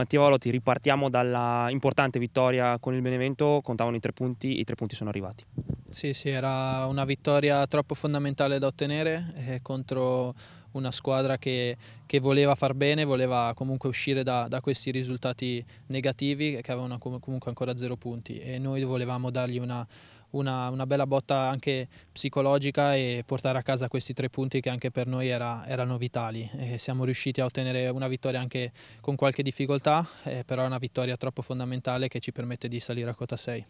Mattia Valotti, ripartiamo dalla importante vittoria con il Benevento, contavano i tre punti, i tre punti sono arrivati. Sì, sì, era una vittoria troppo fondamentale da ottenere eh, contro una squadra che, che, voleva far bene, voleva comunque uscire da, da, questi risultati negativi che avevano comunque ancora zero punti e noi volevamo dargli una una, una, bella botta anche psicologica e portare a casa questi tre punti che anche per noi era, erano vitali. E siamo riusciti a ottenere una vittoria anche con qualche difficoltà, eh, però è una vittoria troppo fondamentale che ci permette di salire a quota 6.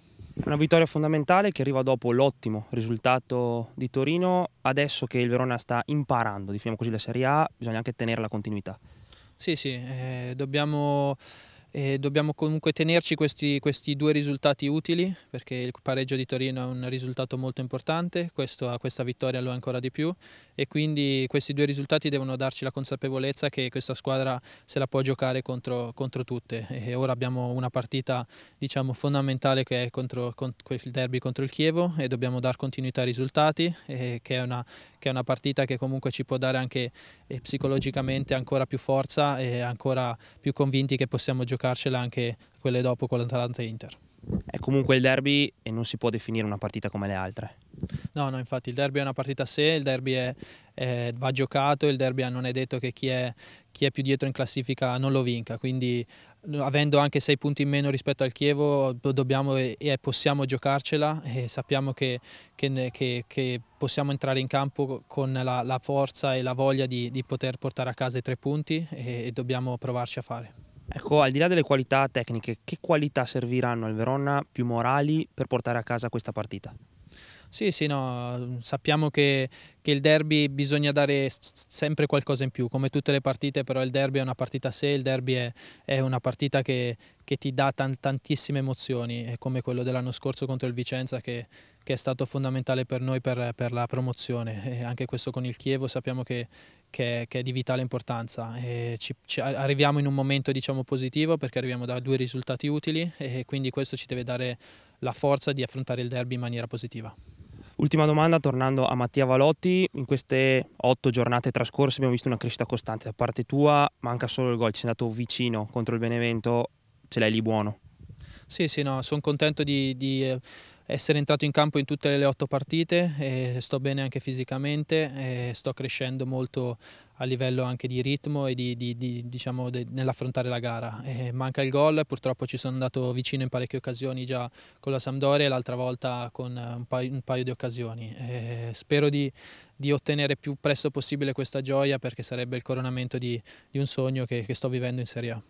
Una vittoria fondamentale che arriva dopo l'ottimo risultato di Torino, adesso che il Verona sta imparando, diciamo così, la Serie A, bisogna anche tenere la continuità. Sì, sì, eh, dobbiamo e dobbiamo comunque tenerci questi, questi, due risultati utili perché il pareggio di Torino è un risultato molto importante, questo, questa vittoria lo è ancora di più e quindi questi due risultati devono darci la consapevolezza che questa squadra se la può giocare contro, contro tutte e ora abbiamo una partita diciamo, fondamentale che è contro, contro il derby contro il Chievo e dobbiamo dar continuità ai risultati che è una, che è una partita che comunque ci può dare anche eh, psicologicamente ancora più forza e ancora più convinti che possiamo giocarcela anche quelle dopo con l'Atalanta Inter. È eh, comunque il derby e non si può definire una partita come le altre. No, no, infatti il derby è una partita a sé, il derby è, è, va giocato, il derby non è detto che chi è, chi è più dietro in classifica non lo vinca, quindi avendo anche sei punti in meno rispetto al Chievo dobbiamo e possiamo giocarcela e sappiamo che, che, che, che possiamo entrare in campo con la, la forza e la voglia di, di, poter portare a casa i tre punti e, e dobbiamo provarci a fare. Ecco, al di là delle qualità tecniche, che qualità serviranno al Verona più morali per portare a casa questa partita? Sì, sì, no, sappiamo che, che il derby bisogna dare sempre qualcosa in più, come tutte le partite, però il derby è una partita a sé, il derby è, è una partita che, che ti dà tantissime emozioni, come quello dell'anno scorso contro il Vicenza che, che è stato fondamentale per noi per, per, la promozione e anche questo con il Chievo sappiamo che, che, che è di vitale importanza. Ci, ci arriviamo in un momento diciamo, positivo perché arriviamo da due risultati utili e quindi questo ci deve dare la forza di affrontare il derby in maniera positiva. Ultima domanda, tornando a Mattia Valotti, in queste otto giornate trascorse abbiamo visto una crescita costante da parte tua, manca solo il gol, ci sei andato vicino contro il Benevento, ce l'hai lì buono. Sì, sì, no, sono contento di, di eh, essere entrato in campo in tutte le otto partite, sto bene anche fisicamente, sto crescendo molto a livello anche di ritmo e di, di, di, diciamo nell'affrontare la gara. Eh, manca il gol, purtroppo ci sono andato vicino in parecchie occasioni già con la Sampdoria e l'altra volta con un paio, un paio di occasioni. Eh, spero di, ottenere più presto possibile questa gioia perché sarebbe il coronamento di, un sogno che, che sto vivendo in Serie A.